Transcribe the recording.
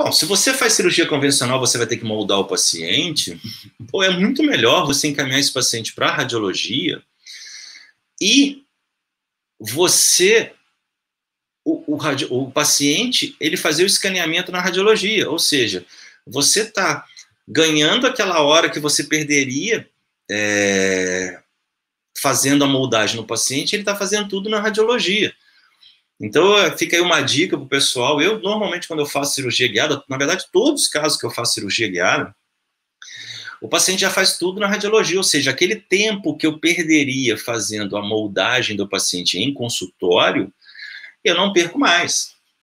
Bom, se você faz cirurgia convencional, você vai ter que moldar o paciente. ou é muito melhor você encaminhar esse paciente para radiologia e você o, o, o, paciente ele fazer o escaneamento na radiologia, ou seja, você está ganhando aquela hora que você perderia é, fazendo a moldagem no paciente, ele está fazendo tudo na radiologia. Então, fica aí uma dica para o pessoal. Eu, normalmente, quando eu faço cirurgia guiada, na verdade, todos os casos que eu faço cirurgia guiada, o paciente já faz tudo na radiologia, ou seja, aquele tempo que eu perderia fazendo a moldagem do paciente em consultório, eu não perco mais.